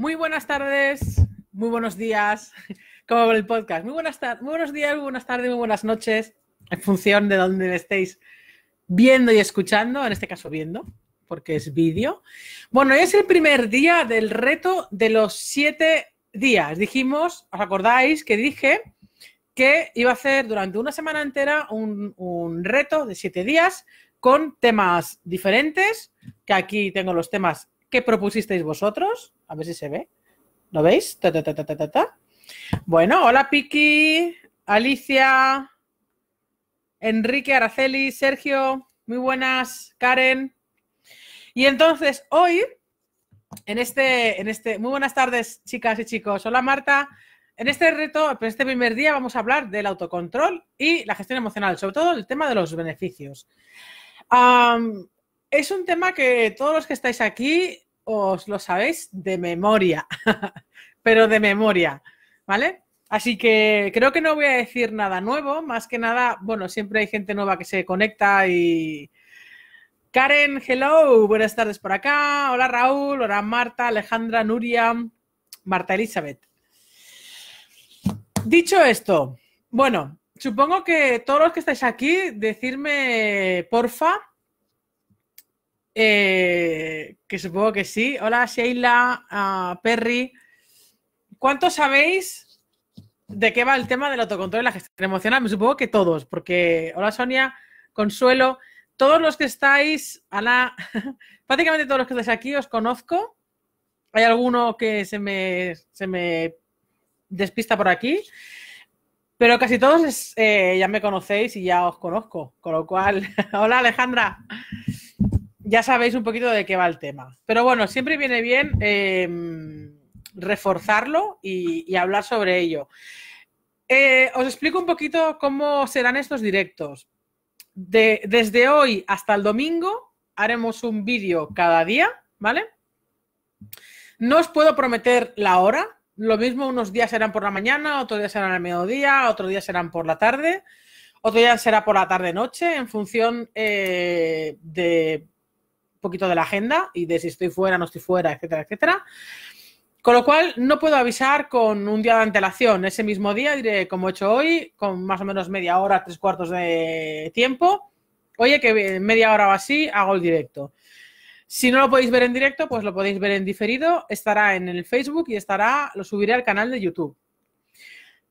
Muy buenas tardes, muy buenos días, como el podcast. Muy, buenas buenos días, muy buenas tardes, muy buenas noches, en función de dónde me estéis viendo y escuchando, en este caso viendo, porque es vídeo. Bueno, hoy es el primer día del reto de los siete días. Dijimos, ¿os acordáis que dije que iba a hacer durante una semana entera un, un reto de siete días con temas diferentes, que aquí tengo los temas ¿Qué propusisteis vosotros. A ver si se ve. ¿Lo veis? Ta, ta, ta, bueno, hola Piki, Alicia, Enrique, Araceli, Sergio, muy buenas, Karen. Y entonces hoy, en este, en este, muy buenas tardes chicas y chicos, hola Marta. En este reto, en este primer día vamos a hablar del autocontrol y la gestión emocional, sobre todo el tema de los beneficios es un tema que todos los que estáis aquí os lo sabéis de memoria, pero de memoria, ¿vale? Así que creo que no voy a decir nada nuevo, más que nada, bueno, siempre hay gente nueva que se conecta y... Karen, hello, buenas tardes por acá. Hola Raúl, hola Marta, Alejandra, Nuria, Marta Elizabeth. Dicho esto, bueno, supongo que todos los que estáis aquí, decirme, porfa, eh, que supongo que sí. Hola, Sheila, ah, Perry. ¿Cuántos sabéis de qué va el tema del autocontrol y la gestión emocional? Me supongo que todos, porque hola, Sonia, Consuelo, todos los que estáis, Ana, prácticamente todos los que estáis aquí os conozco. Hay alguno que se me, se me despista por aquí. Pero casi todos eh, ya me conocéis y ya os conozco, con lo cual, hola Alejandra ya sabéis un poquito de qué va el tema. Pero bueno, siempre viene bien em, reforzarlo y, hablar sobre ello. Eh, os explico un poquito cómo serán estos directos. De, desde hoy hasta el domingo haremos un vídeo cada día, ¿vale? No os puedo prometer la hora. Lo mismo, unos días serán por la mañana, otros días serán al mediodía, otros días serán por la tarde, otro día será por la tarde-noche, en función eh, de poquito de la agenda y de si estoy fuera, no estoy fuera, etcétera, etcétera. Con lo cual, no puedo avisar con un día de antelación. Ese mismo día diré, como he hecho hoy, con más o menos media hora, tres cuartos de tiempo. Oye, que media hora o así hago el directo. Si no lo podéis ver en directo, pues lo podéis ver en diferido. Estará en el Facebook y estará, lo subiré al canal de YouTube.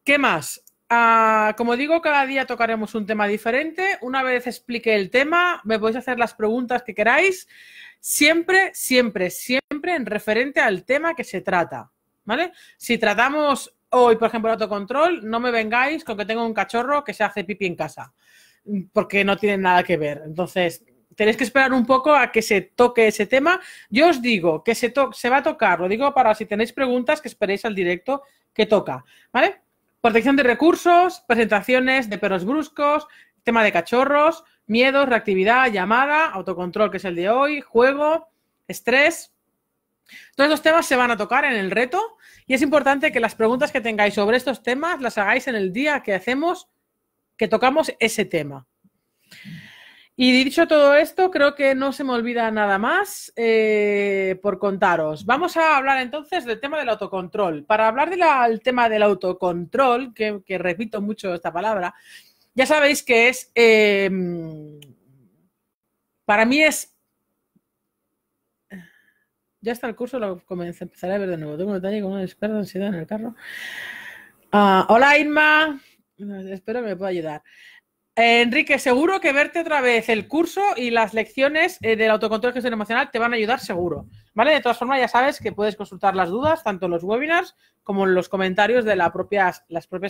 ¿Qué más? Ah, como digo, cada día tocaremos un tema diferente. Una vez expliqué el tema, me podéis hacer las preguntas que queráis. Siempre, siempre, siempre en referente al tema que se trata. ¿Vale? Si tratamos hoy, por ejemplo, el autocontrol, no me vengáis con que tengo un cachorro que se hace pipi en casa, porque no tiene nada que ver. Entonces, tenéis que esperar un poco a que se toque ese tema. Yo os digo que se, se va a tocar, lo digo para si tenéis preguntas que esperéis al directo que toca. ¿Vale? Protección de recursos, presentaciones de perros bruscos, tema de cachorros, miedos, reactividad, llamada, autocontrol, que es el de hoy, juego, estrés. Todos estos temas se van a tocar en el reto y es importante que las preguntas que tengáis sobre estos temas las hagáis en el día que hacemos, que tocamos ese tema. Y dicho todo esto, creo que no se me olvida nada más eh, por contaros. Vamos a hablar entonces del tema del autocontrol. Para hablar del tema del autocontrol, que, repito mucho esta palabra, ya sabéis que es, em, para mí es... Ya está el curso, lo comencé, empezaré a ver de nuevo. Tengo un detalle con una experta ansiedad en el carro. Ah, hola Irma, espero que me pueda ayudar. Eh, Enrique, seguro que verte otra vez el curso y las lecciones eh, del autocontrol y gestión emocional te van a ayudar seguro. ¿Vale? De todas formas, ya sabes que puedes consultar las dudas tanto en los webinars como en los comentarios de las propias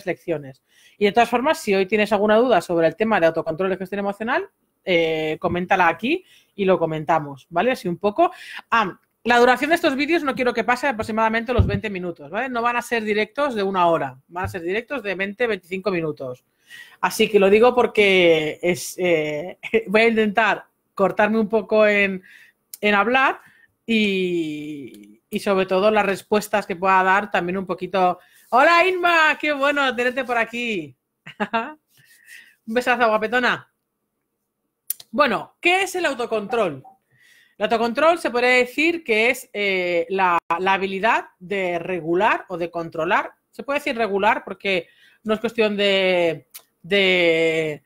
lecciones. Y de todas formas, si hoy tienes alguna duda sobre el tema de autocontrol y gestión emocional, eh, coméntala aquí y lo comentamos, ¿vale? Así un poco. Ah, la duración de estos vídeos no quiero que pase aproximadamente los 20 minutos, ¿vale? No van a ser directos de una hora, van a ser directos de 20, 25 minutos. Así que lo digo porque es, eh, voy a intentar cortarme un poco en, hablar y, y, sobre todo las respuestas que pueda dar también un poquito. Hola Inma, qué bueno tenerte por aquí. un besazo, guapetona. Bueno, ¿qué es el autocontrol? El autocontrol se puede decir que es eh, la, habilidad de regular o de controlar. Se puede decir regular porque no es cuestión de, de,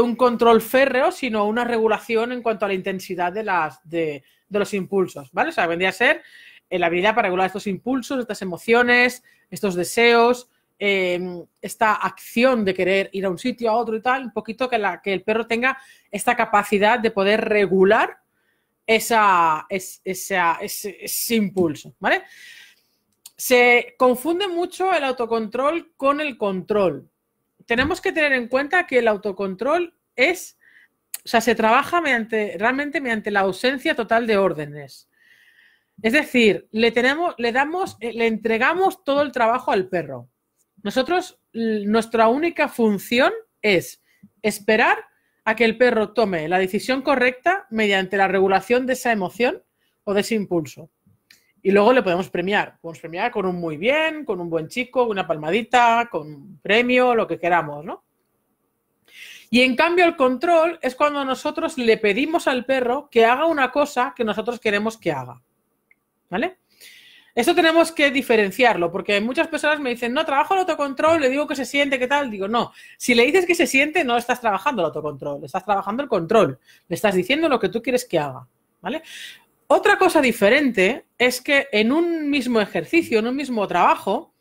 un control férreo, sino una regulación en cuanto a la intensidad de, los impulsos. ¿vale? O sea, vendría a ser eh, la habilidad para regular estos impulsos, estas emociones, estos deseos, em, esta acción de querer ir a un sitio, a otro y tal, un poquito que el perro tenga esta capacidad de poder regular esa, ese, impulso, ¿vale? Se confunde mucho el autocontrol con el control. Tenemos que tener en cuenta que el autocontrol es, o sea, se trabaja realmente mediante la ausencia total de órdenes. Es decir, le tenemos, le damos, eh, le entregamos todo el trabajo al perro. Nosotros, nuestra única función es esperar a que el perro tome la decisión correcta mediante la regulación de esa emoción o de ese impulso. Y luego le podemos premiar. Podemos premiar con un muy bien, con un buen chico, una palmadita, con un premio, lo que queramos, ¿no? Y en cambio el control es cuando nosotros le pedimos al perro que haga una cosa que nosotros queremos que haga. ¿Vale? Esto tenemos que diferenciarlo, porque muchas personas me dicen, no, trabajo el autocontrol, le digo que se siente, ¿qué tal? Digo, no, si le dices que se siente, no estás trabajando el autocontrol, estás trabajando el control, le estás diciendo lo que tú quieres que haga, ¿vale? Otra cosa diferente es que en un mismo ejercicio, en un mismo trabajo,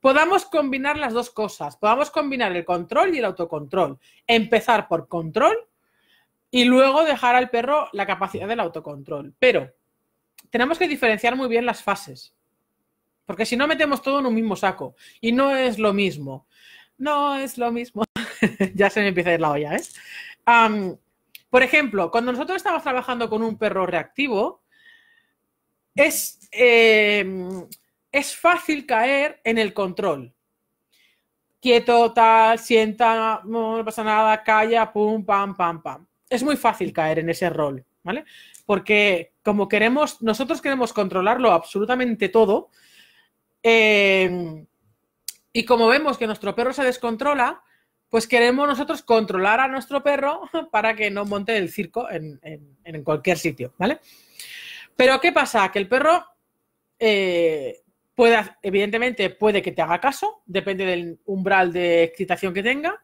podamos combinar las dos cosas, podamos combinar el control y el autocontrol. Empezar por control y luego dejar al perro la capacidad del autocontrol. Pero tenemos que diferenciar muy bien las fases. Porque si no metemos todo en un mismo saco y no es lo mismo. No es lo mismo. ya se me empieza a ir la olla, ¿eh? por ejemplo, cuando nosotros estamos trabajando con un perro reactivo, es, eh, es fácil caer en el control. Quieto, tal, sienta, no, no pasa nada, calla, pum, pam, pam, pam. Es muy fácil caer en ese rol. ¿vale? Porque como queremos, nosotros queremos controlarlo absolutamente todo, eh, y como vemos que nuestro perro se descontrola, pues queremos nosotros controlar a nuestro perro para que no monte el circo en, cualquier sitio, ¿vale? Pero ¿qué pasa? Que el perro, eh, evidentemente, puede que te haga caso, depende del umbral de excitación que tenga,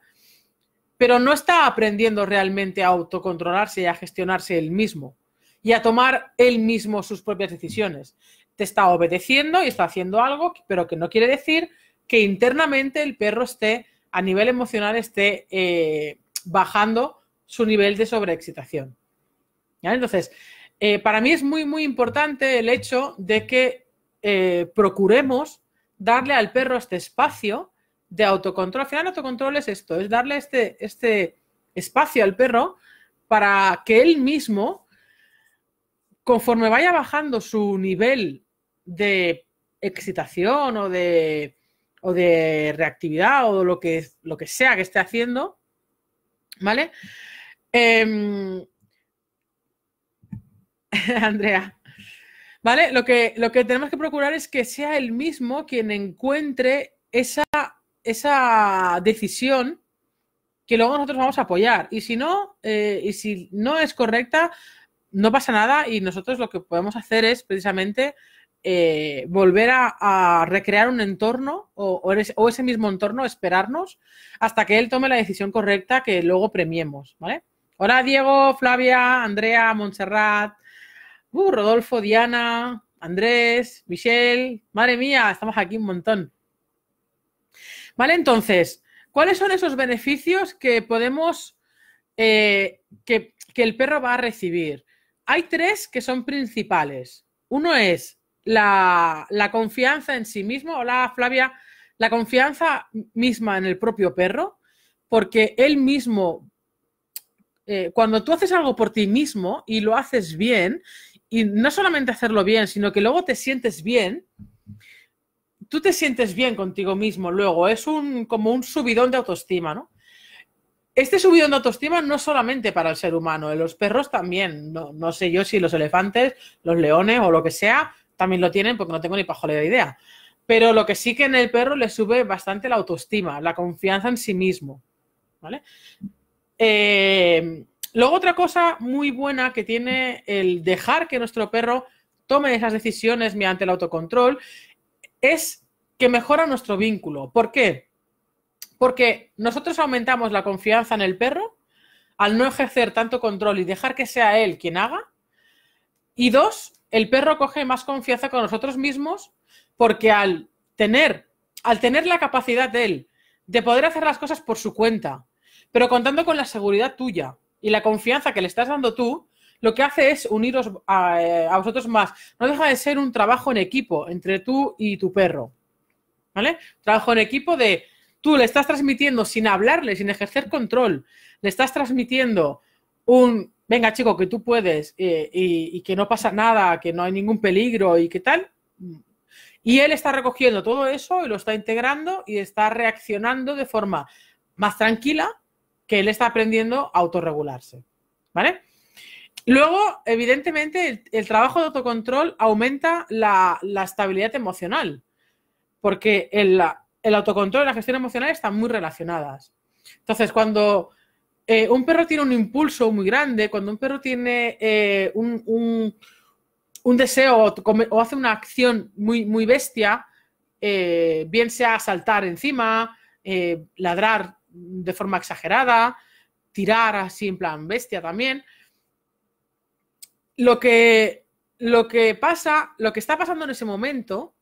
pero no está aprendiendo realmente a autocontrolarse y a gestionarse él mismo y a tomar él mismo sus propias decisiones. Te está obedeciendo y está haciendo algo, pero que no quiere decir que internamente el perro esté, a nivel emocional, esté eh, bajando su nivel de sobreexcitación. Entonces, eh, para mí es muy, muy importante el hecho de que eh, procuremos darle al perro este espacio de autocontrol. Al final, autocontrol es esto, es darle este, este espacio al perro para que él mismo, conforme vaya bajando su nivel de excitación o de, de reactividad o lo que, lo que sea que esté haciendo, ¿vale? Em, Andrea, ¿vale? Lo que, lo que tenemos que procurar es que sea él mismo quien encuentre esa esa decisión que luego nosotros vamos a apoyar. Y si no, eh, y si no es correcta, no pasa nada y nosotros lo que podemos hacer es precisamente eh, volver a, recrear un entorno o, ese, mismo entorno, esperarnos hasta que él tome la decisión correcta que luego premiemos, ¿vale? Hola Diego, Flavia, Andrea, Montserrat, uh, Rodolfo, Diana, Andrés, Michelle, madre mía, estamos aquí un montón. Vale, entonces, ¿cuáles son esos beneficios que podemos, eh, que, el perro va a recibir? Hay tres que son principales. Uno es la, la, confianza en sí mismo. Hola, Flavia. La confianza misma en el propio perro, porque él mismo, eh, cuando tú haces algo por ti mismo y lo haces bien, y no solamente hacerlo bien, sino que luego te sientes bien, tú te sientes bien contigo mismo luego, es un, como un subidón de autoestima, ¿no? Este subidón de autoestima no es solamente para el ser humano, en ¿eh? los perros también, no, sé yo si los elefantes, los leones o lo que sea, también lo tienen porque no tengo ni de idea. Pero lo que sí que en el perro le sube bastante la autoestima, la confianza en sí mismo, eh, luego otra cosa muy buena que tiene el dejar que nuestro perro tome esas decisiones mediante el autocontrol es que mejora nuestro vínculo. ¿Por qué? Porque nosotros aumentamos la confianza en el perro al no ejercer tanto control y dejar que sea él quien haga. Y dos, el perro coge más confianza con nosotros mismos porque al tener, al tener la capacidad de él de poder hacer las cosas por su cuenta, pero contando con la seguridad tuya y la confianza que le estás dando tú, lo que hace es uniros eh, a, vosotros más. No deja de ser un trabajo en equipo entre tú y tu perro. ¿Vale? Trabajo en equipo de tú le estás transmitiendo sin hablarle, sin ejercer control, le estás transmitiendo un venga chico que tú puedes eh, y, y, que no pasa nada, que no hay ningún peligro y qué tal. Y él está recogiendo todo eso y lo está integrando y está reaccionando de forma más tranquila que él está aprendiendo a autorregularse. ¿Vale? Luego, evidentemente, el, trabajo de autocontrol aumenta la, estabilidad emocional, porque el, autocontrol y la gestión emocional están muy relacionadas. Entonces, cuando eh, un perro tiene un impulso muy grande, cuando un perro tiene eh, un, deseo o, hace una acción muy, bestia, eh, bien sea saltar encima, ladrar de forma exagerada, tirar así en plan bestia también, lo que, lo que pasa, lo que está pasando en ese momento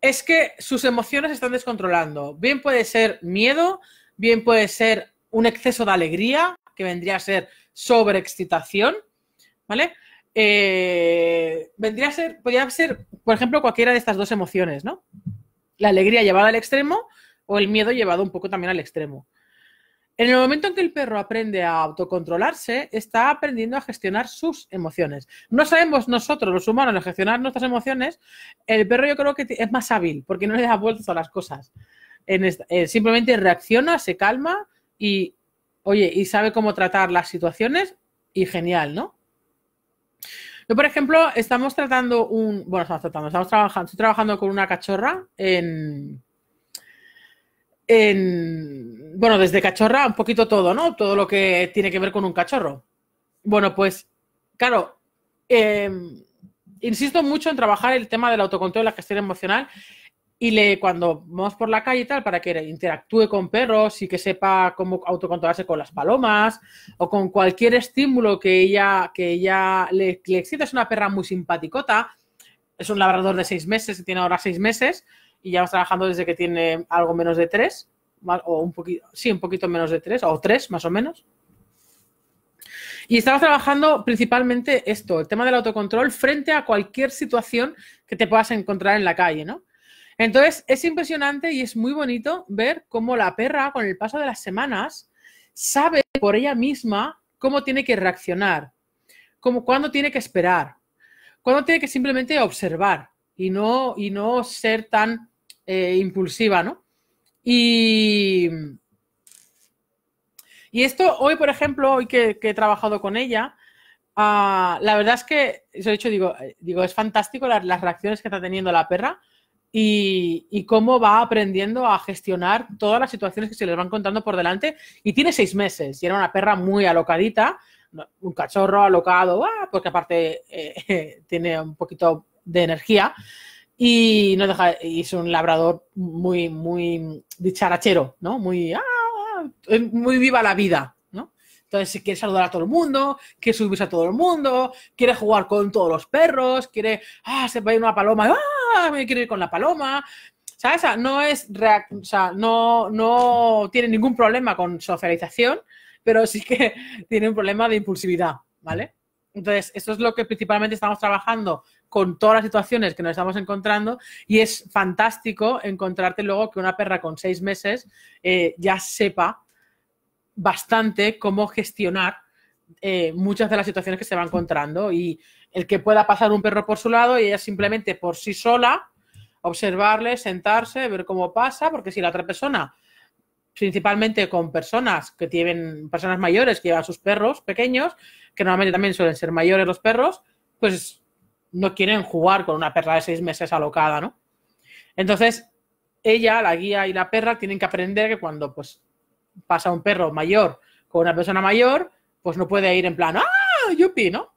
es que sus emociones se están descontrolando. Bien puede ser miedo, bien puede ser un exceso de alegría, que vendría a ser sobreexcitación, ¿vale? Eh, vendría a ser, podría ser, por ejemplo, cualquiera de estas dos emociones, ¿no? La alegría llevada al extremo o el miedo llevado un poco también al extremo. En el momento en que el perro aprende a autocontrolarse, está aprendiendo a gestionar sus emociones. No sabemos nosotros, los humanos, gestionar nuestras emociones. El perro yo creo que es más hábil porque no le da vueltas a las cosas. Eh, simplemente reacciona, se calma y, oye, y sabe cómo tratar las situaciones y genial, ¿no? Yo, por ejemplo, estamos tratando un, bueno, estamos tratando, estamos trabajando, estoy trabajando con una cachorra en, bueno, desde cachorra un poquito todo, ¿no? Todo lo que tiene que ver con un cachorro. Bueno, pues, claro, em, insisto mucho en trabajar el tema del autocontrol, la gestión emocional y cuando vamos por la calle y tal, para que interactúe con perros y que sepa cómo autocontrolarse con las palomas o con cualquier estímulo que ella, que ella le, le excita. Es una perra muy simpaticota, es un labrador de seis meses, tiene ahora seis meses, y vas trabajando desde que tiene algo menos de tres, o un poquito, sí, un poquito menos de tres, o tres más o menos. Y estabas trabajando principalmente esto, el tema del autocontrol frente a cualquier situación que te puedas encontrar en la calle, ¿no? Entonces, es impresionante y es muy bonito ver cómo la perra, con el paso de las semanas, sabe por ella misma cómo tiene que reaccionar, cómo, cuándo tiene que esperar, cuándo tiene que simplemente observar y no, y no ser tan eh, impulsiva, ¿no? Y, y esto, hoy, por ejemplo, hoy que, he trabajado con ella, ah, la verdad es que, de hecho, digo, eh, digo es fantástico las, las reacciones que está teniendo la perra y, cómo va aprendiendo a gestionar todas las situaciones que se les van contando por delante. Y tiene seis meses y era una perra muy alocadita, un cachorro alocado, ah, porque aparte eh, tiene un poquito de energía. Y es un labrador muy, muy dicharachero, ¿no? Muy, ah, muy viva la vida, ¿no? Entonces quiere saludar a todo el mundo, quiere subirse a todo el mundo, quiere jugar con todos los perros, quiere, ah, se va a ir una paloma, ah, me quiere ir con la paloma. ¿Sabes? No es, o sea, no, no tiene ningún problema con socialización, pero sí que tiene un problema de impulsividad, ¿vale? Entonces, esto es lo que principalmente estamos trabajando con todas las situaciones que nos estamos encontrando y es fantástico encontrarte luego que una perra con seis meses eh, ya sepa bastante cómo gestionar eh, muchas de las situaciones que se va encontrando y el que pueda pasar un perro por su lado y ella simplemente por sí sola observarle, sentarse, ver cómo pasa, porque si la otra persona, principalmente con personas que tienen, personas mayores que llevan sus perros pequeños, que normalmente también suelen ser mayores los perros, pues no quieren jugar con una perra de seis meses alocada, ¿no? Entonces, ella, la guía y la perra tienen que aprender que cuando pues, pasa un perro mayor con una persona mayor, pues no puede ir en plan, ¡ah, yupi! ¿no?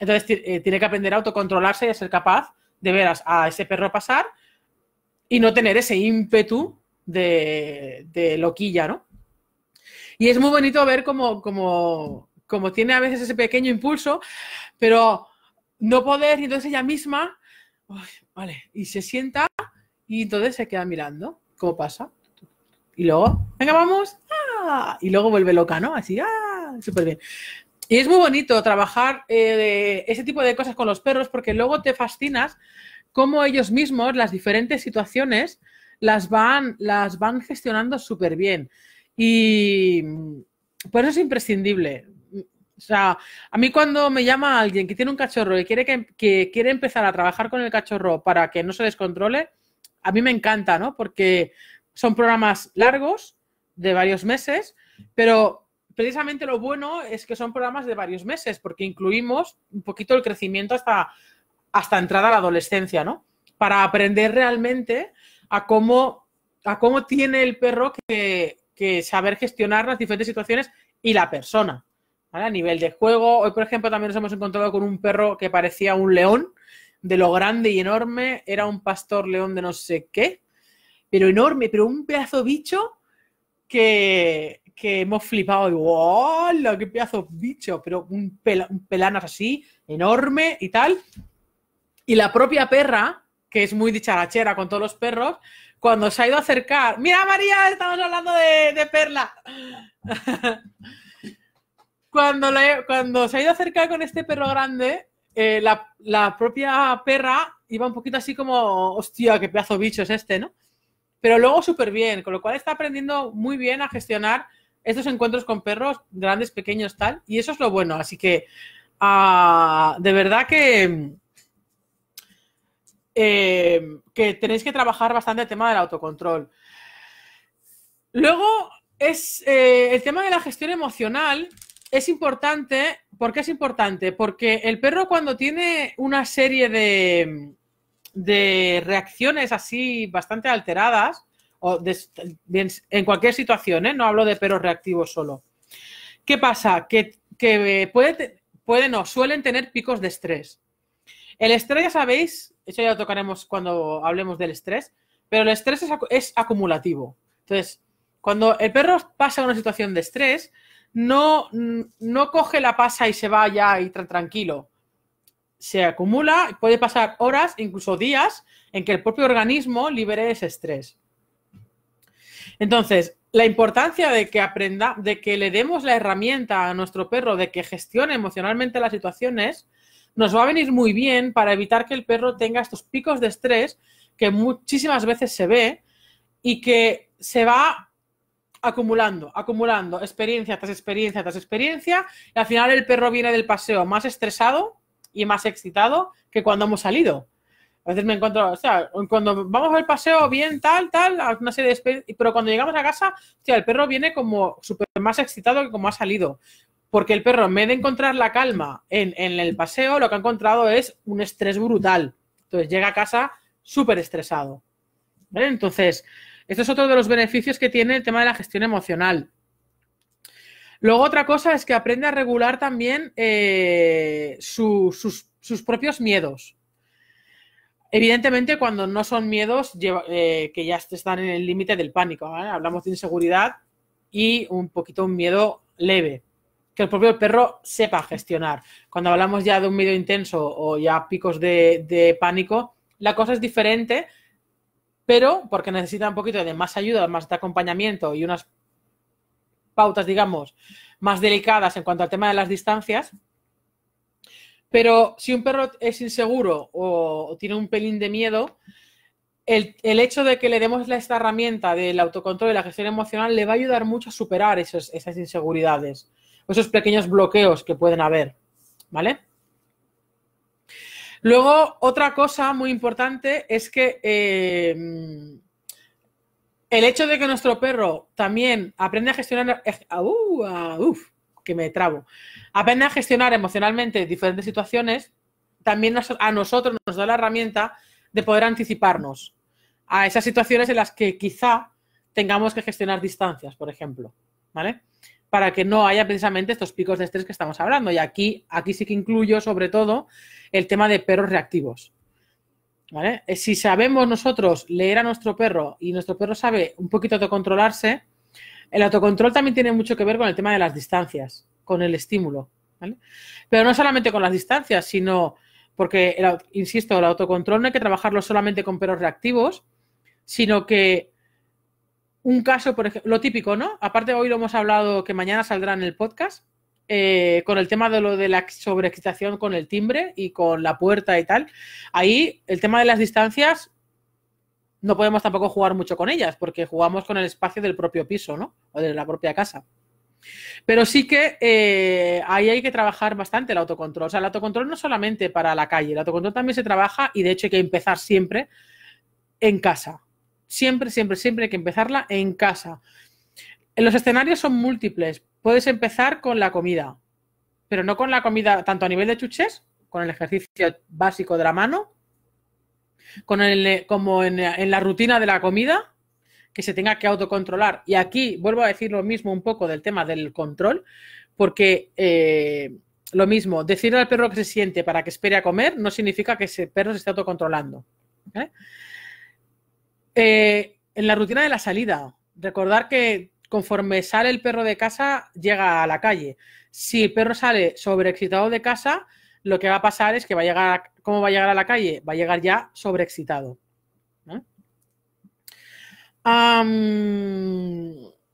Entonces eh, tiene que aprender a autocontrolarse y a ser capaz de ver a, ese perro pasar y no tener ese ímpetu de, de loquilla, ¿no? Y es muy bonito ver cómo, cómo tiene a veces ese pequeño impulso, pero no poder, y entonces ella misma, vale, y se sienta y entonces se queda mirando cómo pasa. Y luego, venga, vamos, ¡ah! y luego vuelve loca, ¿no? Así, ¡ah! súper bien. Y es muy bonito trabajar eh, ese tipo de cosas con los perros porque luego te fascinas cómo ellos mismos las diferentes situaciones las van, las van gestionando súper bien. Y por eso es imprescindible o sea, a mí cuando me llama alguien que tiene un cachorro y quiere que, quiere empezar a trabajar con el cachorro para que no se descontrole, a mí me encanta, ¿no? Porque son programas largos, de varios meses, pero precisamente lo bueno es que son programas de varios meses, porque incluimos un poquito el crecimiento hasta, entrada a la adolescencia, ¿no? Para aprender realmente a cómo, a cómo tiene el perro que saber gestionar las diferentes situaciones y la persona. A nivel de juego, hoy por ejemplo también nos hemos encontrado con un perro que parecía un león, de lo grande y enorme, era un pastor león de no sé qué, pero enorme, pero un pedazo bicho que, que hemos flipado. Digo, ¡hola! ¡Qué pedazo bicho! Pero un, pelano así, enorme y tal. Y la propia perra, que es muy dicharachera con todos los perros, cuando se ha ido a acercar, mira María, estamos hablando de, de Perla. cuando, se ha ido a acercar con este perro grande, eh, la, propia perra iba un poquito así como, hostia, qué pedazo bicho es este, ¿no? Pero luego súper bien, con lo cual está aprendiendo muy bien a gestionar estos encuentros con perros, grandes, pequeños, tal, y eso es lo bueno. Así que, ah, de verdad que, eh, que tenéis que trabajar bastante el tema del autocontrol. Luego es eh, el tema de la gestión emocional, es importante, ¿por qué es importante? Porque el perro cuando tiene una serie de, reacciones así bastante alteradas, o en cualquier situación, ¿eh? no hablo de perros reactivos solo. ¿Qué pasa? Que, que puede, no, suelen tener picos de estrés. El estrés, ya sabéis, eso ya lo tocaremos cuando hablemos del estrés, pero el estrés es, es acumulativo. Entonces, cuando el perro pasa una situación de estrés, no, no coge la pasa y se va ya y tranquilo. Se acumula, puede pasar horas, incluso días, en que el propio organismo libere ese estrés. Entonces, la importancia de que aprenda, de que le demos la herramienta a nuestro perro de que gestione emocionalmente las situaciones, nos va a venir muy bien para evitar que el perro tenga estos picos de estrés que muchísimas veces se ve y que se va acumulando, acumulando experiencia tras experiencia tras experiencia y al final el perro viene del paseo más estresado y más excitado que cuando hemos salido. A veces me encuentro, o sea, cuando vamos al paseo bien, tal, tal, una serie de pero cuando llegamos a casa, sea, el perro viene como súper más excitado que como ha salido. Porque el perro, en vez de encontrar la calma en, el paseo, lo que ha encontrado es un estrés brutal. Entonces llega a casa súper estresado. Entonces, este es otro de los beneficios que tiene el tema de la gestión emocional. Luego otra cosa es que aprende a regular también eh, sus, propios miedos. Evidentemente, cuando no son miedos eh, que ya están en el límite del pánico, hablamos de inseguridad y un poquito un miedo leve, que el propio perro sepa gestionar. Cuando hablamos ya de un miedo intenso o ya picos de, de pánico, la cosa es diferente pero porque necesita un poquito de más ayuda, más de acompañamiento y unas pautas, digamos, más delicadas en cuanto al tema de las distancias. Pero si un perro es inseguro o tiene un pelín de miedo, el, hecho de que le demos esta herramienta del autocontrol y la gestión emocional le va a ayudar mucho a superar esas inseguridades, esos pequeños bloqueos que pueden haber, ¿vale? Luego, otra cosa muy importante es que em, el hecho de que nuestro perro también aprende a gestionar, eh, que me aprende a gestionar emocionalmente diferentes situaciones, también a nosotros nos da la herramienta de poder anticiparnos a esas situaciones en las que quizá tengamos que gestionar distancias, por ejemplo. ¿Vale? para que no haya precisamente estos picos de estrés que estamos hablando. Y aquí, aquí sí que incluyo sobre todo el tema de perros reactivos. ¿Vale? Eh, si sabemos nosotros leer a nuestro perro y nuestro perro sabe un poquito autocontrolarse, el autocontrol también tiene mucho que ver con el tema de las distancias, con el estímulo. Pero no solamente con las distancias, sino porque, insisto, el autocontrol no hay que trabajarlo solamente con perros reactivos, sino que un caso, por ejemplo, lo típico, ¿no? Aparte hoy lo hemos hablado que mañana saldrá en el podcast, eh, con el tema de lo de la sobreexcitación con el timbre y con la puerta y tal. Ahí el tema de las distancias no podemos tampoco jugar mucho con ellas, porque jugamos con el espacio del propio piso, ¿no? O de la propia casa. Pero sí que eh, ahí hay que trabajar bastante el autocontrol. O sea, el autocontrol no solamente para la calle, el autocontrol también se trabaja y de hecho hay que empezar siempre en casa. Siempre, siempre, siempre hay que empezarla en casa. Los escenarios son múltiples. Puedes empezar con la comida, pero no con la comida tanto a nivel de chuches, con el ejercicio básico de la mano, con el, eh, como en, la rutina de la comida, que se tenga que autocontrolar. Y aquí vuelvo a decir lo mismo un poco del tema del control, porque eh, lo mismo, decirle al perro que se siente para que espere a comer no significa que ese perro se esté autocontrolando. ¿eh? Eh, en la rutina de la salida, recordar que conforme sale el perro de casa, llega a la calle. Si el perro sale sobreexcitado de casa, lo que va a pasar es que va a llegar, ¿cómo va a llegar a la calle? Va a llegar ya sobreexcitado.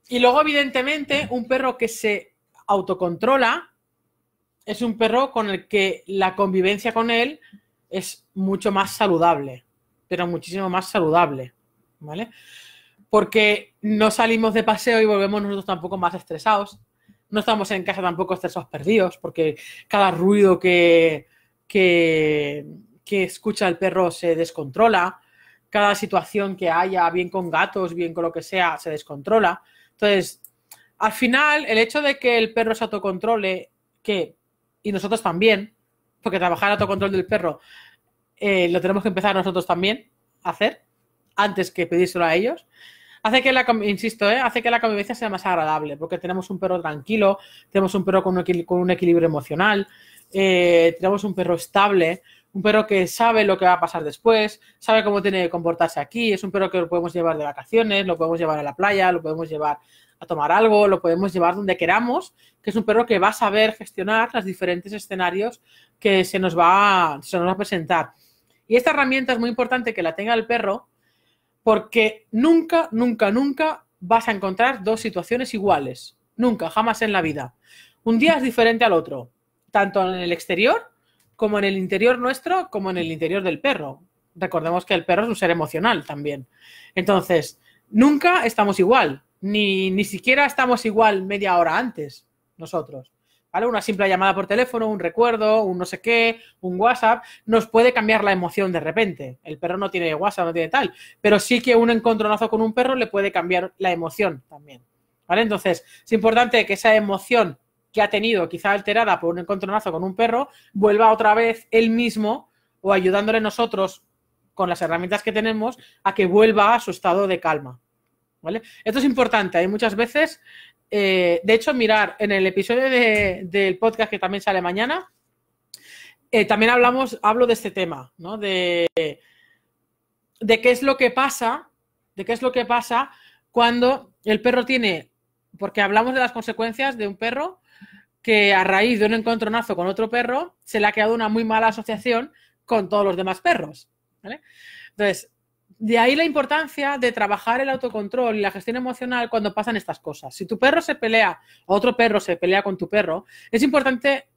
y luego, evidentemente, un perro que se autocontrola es un perro con el que la convivencia con él es mucho más saludable, pero muchísimo más saludable. Porque no salimos de paseo y volvemos nosotros tampoco más estresados. No estamos en casa tampoco estresados perdidos, porque cada ruido que, que, escucha el perro se descontrola. Cada situación que haya, bien con gatos, bien con lo que sea, se descontrola. Entonces, al final, el hecho de que el perro se autocontrole, que, y nosotros también, porque trabajar el autocontrol del perro eh, lo tenemos que empezar nosotros también a hacer, antes que pedírselo a ellos, hace que la, insisto, eh, hace que la convivencia sea más agradable, porque tenemos un perro tranquilo, tenemos un perro con un, con un equilibrio emocional, eh, tenemos un perro estable, un perro que sabe lo que va a pasar después, sabe cómo tiene que comportarse aquí, es un perro que lo podemos llevar de vacaciones, lo podemos llevar a la playa, lo podemos llevar a tomar algo, lo podemos llevar donde queramos, que es un perro que va a saber gestionar los diferentes escenarios que se nos va, se nos va a presentar. Y esta herramienta es muy importante que la tenga el perro porque nunca, nunca, nunca vas a encontrar dos situaciones iguales. Nunca, jamás en la vida. Un día es diferente al otro, tanto en el exterior como en el interior nuestro, como en el interior del perro. Recordemos que el perro es un ser emocional también. Entonces, nunca estamos igual, ni, siquiera estamos igual media hora antes nosotros. ¿vale? Una simple llamada por teléfono, un recuerdo, un no sé qué, un WhatsApp, nos puede cambiar la emoción de repente. El perro no tiene WhatsApp, no tiene tal, pero sí que un encontronazo con un perro le puede cambiar la emoción también, ¿vale? Entonces, es importante que esa emoción que ha tenido, quizá alterada por un encontronazo con un perro, vuelva otra vez él mismo o ayudándole nosotros con las herramientas que tenemos a que vuelva a su estado de calma. ¿Vale? Esto es importante. Hay ¿eh? muchas veces eh, de hecho, mirar, en el episodio del podcast que también sale mañana, eh, también hablamos, hablo de este tema, ¿no? De, de qué es lo que pasa, de qué es lo que pasa cuando el perro tiene, porque hablamos de las consecuencias de un perro que a raíz de un encontronazo con otro perro se le ha quedado una muy mala asociación con todos los demás perros. ¿vale? Entonces, de ahí la importancia de trabajar el autocontrol y la gestión emocional cuando pasan estas cosas. Si tu perro se pelea, o otro perro se pelea con tu perro, es importante,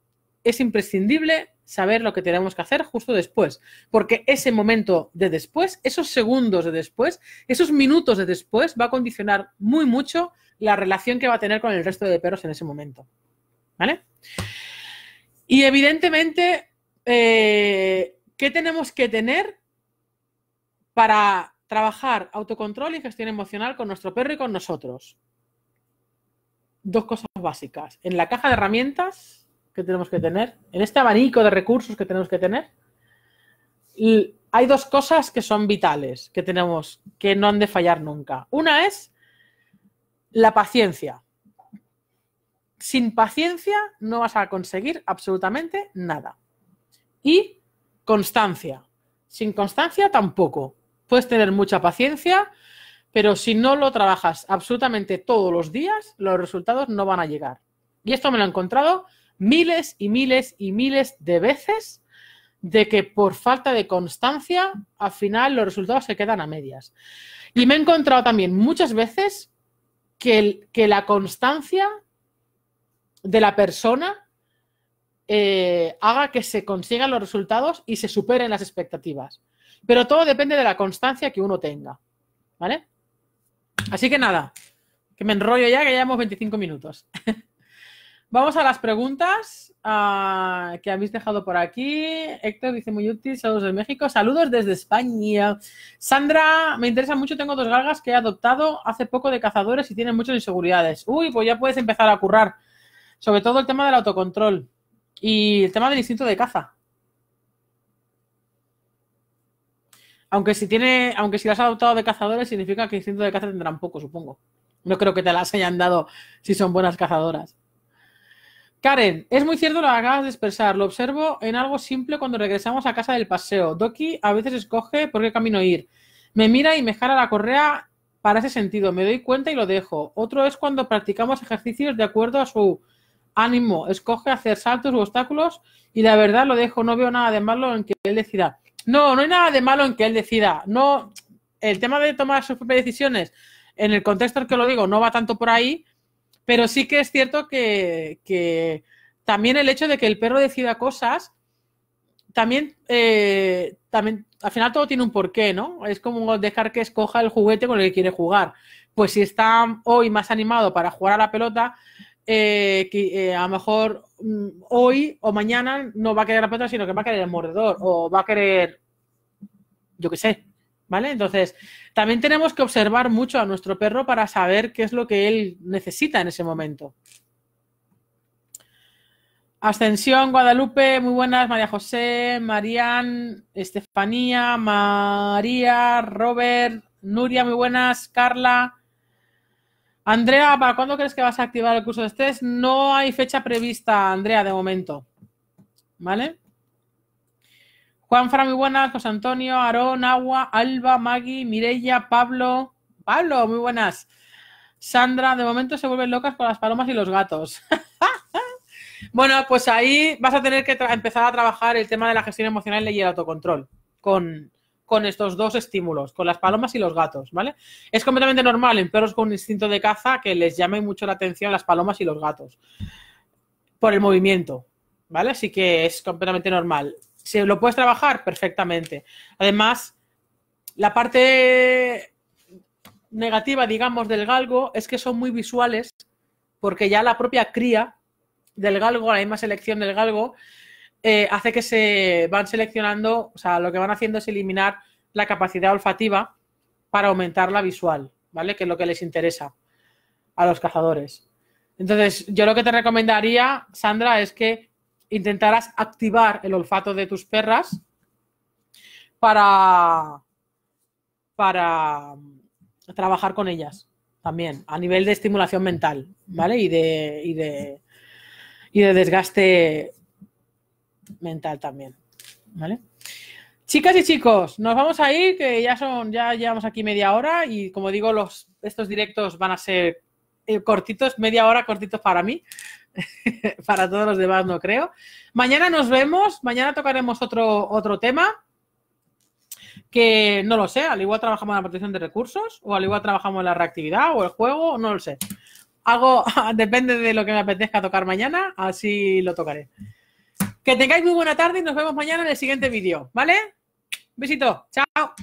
es imprescindible saber lo que tenemos que hacer justo después, porque ese momento de después, esos segundos de después, esos minutos de después va a condicionar muy mucho la relación que va a tener con el resto de perros en ese momento. ¿Vale? Y evidentemente, eh, ¿qué tenemos que tener para trabajar autocontrol y gestión emocional con nuestro perro y con nosotros. Dos cosas básicas. En la caja de herramientas que tenemos que tener, en este abanico de recursos que tenemos que tener, hay dos cosas que son vitales, que tenemos, que no han de fallar nunca. Una es la paciencia. Sin paciencia no vas a conseguir absolutamente nada. Y constancia. Sin constancia tampoco. Puedes tener mucha paciencia, pero si no lo trabajas absolutamente todos los días, los resultados no van a llegar. Y esto me lo he encontrado miles y miles y miles de veces de que por falta de constancia, al final los resultados se quedan a medias. Y me he encontrado también muchas veces que, la constancia de la persona eh, haga que se consigan los resultados y se superen las expectativas. Pero todo depende de la constancia que uno tenga. ¿Vale? Así que nada, que me enrollo ya, que ya llevamos 25 minutos. Vamos a las preguntas ah, que habéis dejado por aquí. Héctor dice muy útil, saludos de México, saludos desde España. Sandra, me interesa mucho, tengo dos galgas que he adoptado hace poco de cazadores y tienen muchas inseguridades. Uy, pues ya puedes empezar a currar, sobre todo el tema del autocontrol y el tema del instinto de caza. Aunque si tiene, aunque si las has adoptado de cazadores, significa que instinto de caza tendrán poco, supongo. No creo que te las hayan dado si son buenas cazadoras. Karen, es muy cierto lo que acabas de expresar. Lo observo en algo simple cuando regresamos a casa del paseo. Doki a veces escoge por qué camino ir. Me mira y me jala la correa para ese sentido. Me doy cuenta y lo dejo. Otro es cuando practicamos ejercicios de acuerdo a su ánimo. Escoge hacer saltos u obstáculos y la verdad lo dejo. No veo nada de malo en que él decida. No, no hay nada de malo en que él decida. No, el tema de tomar sus propias decisiones, en el contexto en que lo digo, no va tanto por ahí, pero sí que es cierto que, también el hecho de que el perro decida cosas, también, eh, también, al final todo tiene un porqué, ¿no? Es como dejar que escoja el juguete con el que quiere jugar. Pues si está hoy más animado para jugar a la pelota, eh, que eh, a lo mejor mm, hoy o mañana no va a querer la pata, sino que va a querer el mordedor o va a querer, yo qué sé, ¿vale? Entonces, también tenemos que observar mucho a nuestro perro para saber qué es lo que él necesita en ese momento. Ascensión, Guadalupe, muy buenas, María José, Marían, Estefanía, María, Robert, Nuria, muy buenas, Carla, Andrea, ¿para cuándo crees que vas a activar el curso de estrés? No hay fecha prevista, Andrea, de momento. ¿Vale? Juan muy buenas. José Antonio, Aarón, Agua, Alba, Maggie, Mirella, Pablo. Pablo, muy buenas. Sandra, de momento se vuelven locas con las palomas y los gatos. bueno, pues ahí vas a tener que empezar a trabajar el tema de la gestión emocional y el autocontrol con, con estos dos estímulos, con las palomas y los gatos, ¿vale? Es completamente normal en perros con un instinto de caza que les llame mucho la atención las palomas y los gatos por el movimiento, ¿vale? Así que es completamente normal. Si lo puedes trabajar, perfectamente. Además, la parte negativa, digamos, del galgo es que son muy visuales porque ya la propia cría del galgo, la misma selección del galgo, eh, hace que se van seleccionando, o sea, lo que van haciendo es eliminar la capacidad olfativa para aumentar la visual, ¿vale? Que es lo que les interesa a los cazadores. Entonces, yo lo que te recomendaría, Sandra, es que intentaras activar el olfato de tus perras para, para mm, trabajar con ellas también, a nivel de estimulación mental, ¿vale? Y de, y de, y de desgaste mental también. ¿Vale? Chicas y chicos, nos vamos a ir, que ya son, ya llevamos aquí media hora y como digo, los, estos directos van a ser eh, cortitos, media hora cortitos para mí, para todos los demás no creo. Mañana nos vemos, mañana tocaremos otro, otro tema que no lo sé, al igual trabajamos en la protección de recursos o al igual trabajamos en la reactividad o el juego, no lo sé. Algo depende de lo que me apetezca tocar mañana, así lo tocaré. Que tengáis muy buena tarde y nos vemos mañana en el siguiente vídeo, ¿vale? Besito, chao.